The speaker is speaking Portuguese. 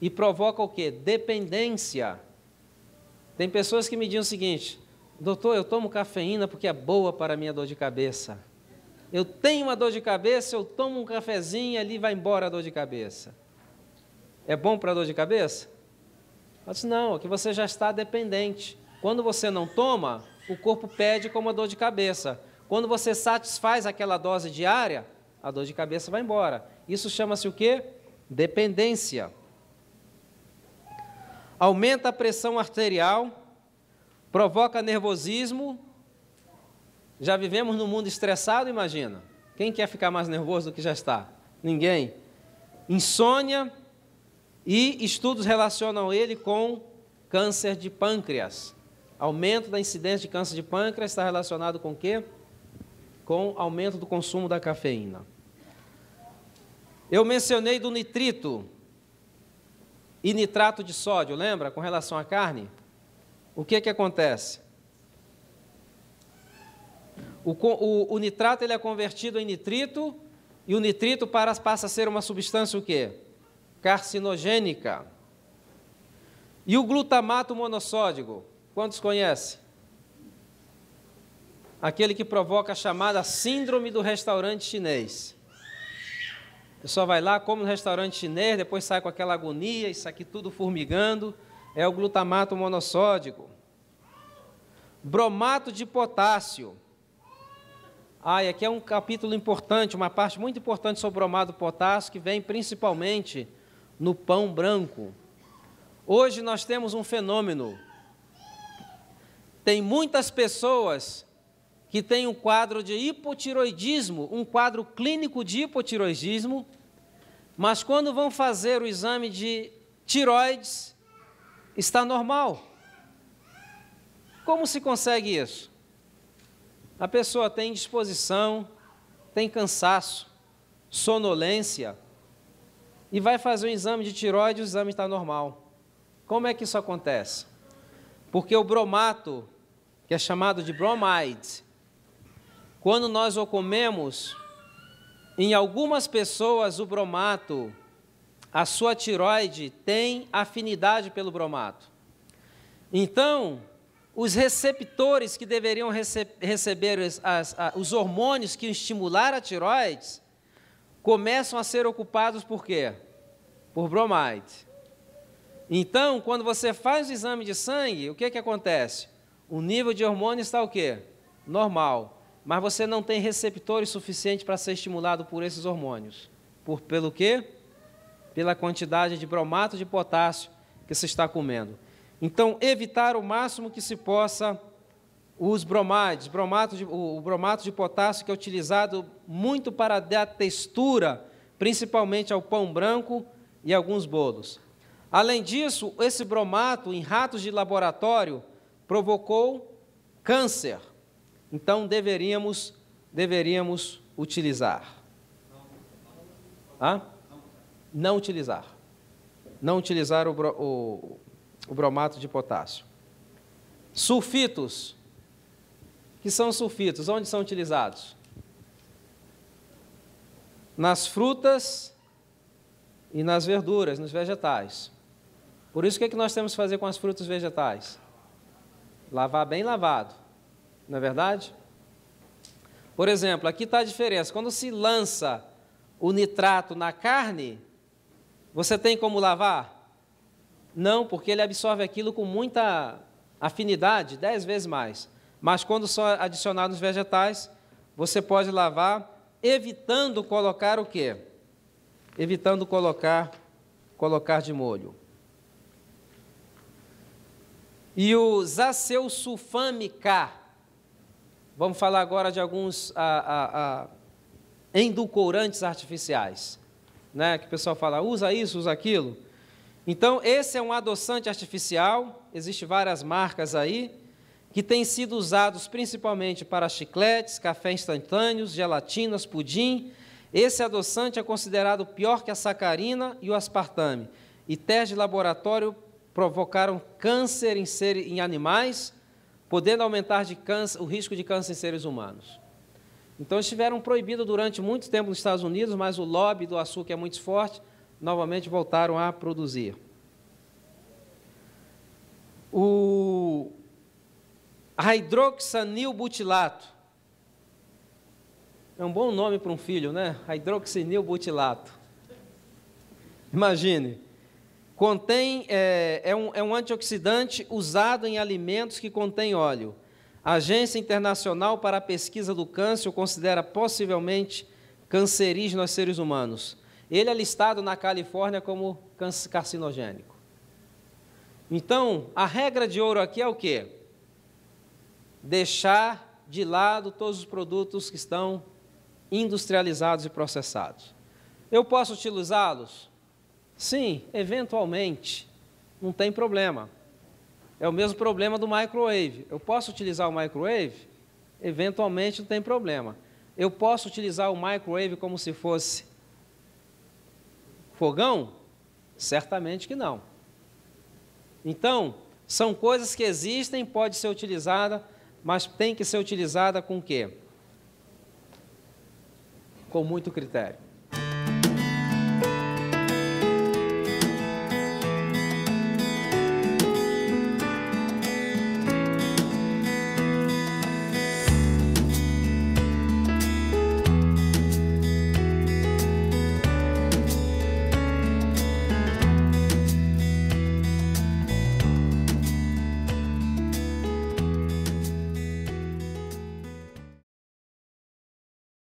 E provoca o quê? Dependência. Tem pessoas que me dizem o seguinte: doutor, eu tomo cafeína porque é boa para a minha dor de cabeça. Eu tenho uma dor de cabeça, eu tomo um cafezinho e ali vai embora a dor de cabeça. É bom para a dor de cabeça? Eu disse, não, é que você já está dependente. Quando você não toma, o corpo pede como a dor de cabeça. Quando você satisfaz aquela dose diária, a dor de cabeça vai embora. Isso chama-se o quê? Dependência aumenta a pressão arterial, provoca nervosismo. Já vivemos num mundo estressado, imagina. Quem quer ficar mais nervoso do que já está? Ninguém. Insônia e estudos relacionam ele com câncer de pâncreas. Aumento da incidência de câncer de pâncreas está relacionado com o quê? Com aumento do consumo da cafeína. Eu mencionei do nitrito, e nitrato de sódio, lembra, com relação à carne? O que, é que acontece? O, o, o nitrato ele é convertido em nitrito e o nitrito para, passa a ser uma substância o quê? Carcinogênica. E o glutamato monossódico, quantos conhece? Aquele que provoca a chamada síndrome do restaurante chinês. A pessoa vai lá, come no restaurante chinês, depois sai com aquela agonia, isso aqui tudo formigando. É o glutamato monossódico. Bromato de potássio. Ah, e aqui é um capítulo importante, uma parte muito importante sobre o bromado potássio, que vem principalmente no pão branco. Hoje nós temos um fenômeno. Tem muitas pessoas que tem um quadro de hipotiroidismo, um quadro clínico de hipotiroidismo, mas quando vão fazer o exame de tiroides, está normal. Como se consegue isso? A pessoa tem disposição, tem cansaço, sonolência, e vai fazer um exame de tiroides, e o exame está normal. Como é que isso acontece? Porque o bromato, que é chamado de bromide, quando nós o comemos, em algumas pessoas o bromato, a sua tiroide tem afinidade pelo bromato. Então, os receptores que deveriam rece receber as, as, a, os hormônios que estimular a tiroides começam a ser ocupados por quê? Por bromide. Então, quando você faz o exame de sangue, o que, que acontece? O nível de hormônio está o quê? Normal mas você não tem receptores suficientes para ser estimulado por esses hormônios. Por pelo quê? Pela quantidade de bromato de potássio que se está comendo. Então, evitar o máximo que se possa os bromados, bromato de, o bromato de potássio que é utilizado muito para dar textura, principalmente ao pão branco e alguns bolos. Além disso, esse bromato em ratos de laboratório provocou câncer. Então deveríamos, deveríamos utilizar. Hã? Não utilizar. Não utilizar o, o, o bromato de potássio. Sulfitos. Que são sulfitos? Onde são utilizados? Nas frutas e nas verduras, nos vegetais. Por isso, o que, é que nós temos que fazer com as frutas vegetais? Lavar bem lavado não é verdade? Por exemplo, aqui está a diferença. Quando se lança o nitrato na carne, você tem como lavar? Não, porque ele absorve aquilo com muita afinidade, dez vezes mais. Mas quando são adicionados vegetais, você pode lavar, evitando colocar o quê? Evitando colocar, colocar de molho. E o zaceu Vamos falar agora de alguns ah, endulcorantes artificiais, né? que o pessoal fala, usa isso, usa aquilo. Então, esse é um adoçante artificial, existem várias marcas aí, que têm sido usados principalmente para chicletes, café instantâneos, gelatinas, pudim. Esse adoçante é considerado pior que a sacarina e o aspartame. E testes de laboratório provocaram câncer em, ser, em animais podendo aumentar câncer, o risco de câncer em seres humanos. Então, estiveram proibidos durante muito tempo nos Estados Unidos, mas o lobby do açúcar é muito forte, novamente voltaram a produzir. O hidroxanilbutilato. É um bom nome para um filho, né? Hidroxanilbutilato. Imagine, Contém, é, é, um, é um antioxidante usado em alimentos que contém óleo. A Agência Internacional para a Pesquisa do Câncer o considera possivelmente cancerígeno aos seres humanos. Ele é listado na Califórnia como carcinogênico. Então, a regra de ouro aqui é o quê? Deixar de lado todos os produtos que estão industrializados e processados. Eu posso utilizá-los? Sim, eventualmente, não tem problema. É o mesmo problema do microwave. Eu posso utilizar o microwave? Eventualmente não tem problema. Eu posso utilizar o microwave como se fosse fogão? Certamente que não. Então, são coisas que existem, pode ser utilizada, mas tem que ser utilizada com o quê? Com muito critério.